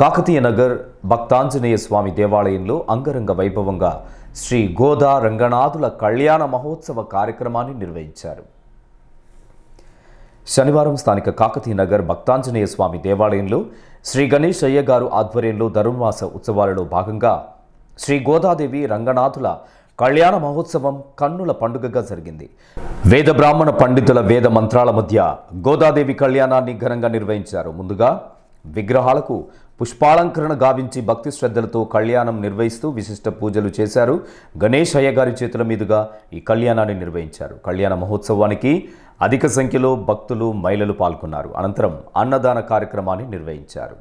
కాకతీయ నగర్ భక్తాంజనేయ స్వామి దేవాలయంలో అంగరంగ వైభవంగా శ్రీ గోదా రంగనాథుల కళ్యాణ మహోత్సవ కార్యక్రమాన్ని నిర్వహించారు శనివారం స్థానిక కాకతీయ నగర్ భక్తాంజనేయ స్వామి దేవాలయంలో శ్రీ గణేష్ అయ్య గారు ఆధ్వర్యంలో ధర్మవాస ఉత్సవాలలో భాగంగా శ్రీ గోదాదేవి రంగనాథుల కళ్యాణ మహోత్సవం కన్నుల పండుగగా జరిగింది వేద బ్రాహ్మణ పండితుల వేద మంత్రాల మధ్య గోదాదేవి కళ్యాణాన్ని ఘనంగా నిర్వహించారు ముందుగా విగ్రహాలకు పుష్పాలంకరణ గావించి భక్తి శ్రద్ధలతో కళ్యాణం నిర్వహిస్తూ విశిష్ట పూజలు చేశారు గణేష్ అయ్య గారి చేతుల మీదుగా ఈ కళ్యాణాన్ని నిర్వహించారు కళ్యాణ మహోత్సవానికి అధిక సంఖ్యలో భక్తులు మహిళలు పాల్గొన్నారు అనంతరం అన్నదాన కార్యక్రమాన్ని నిర్వహించారు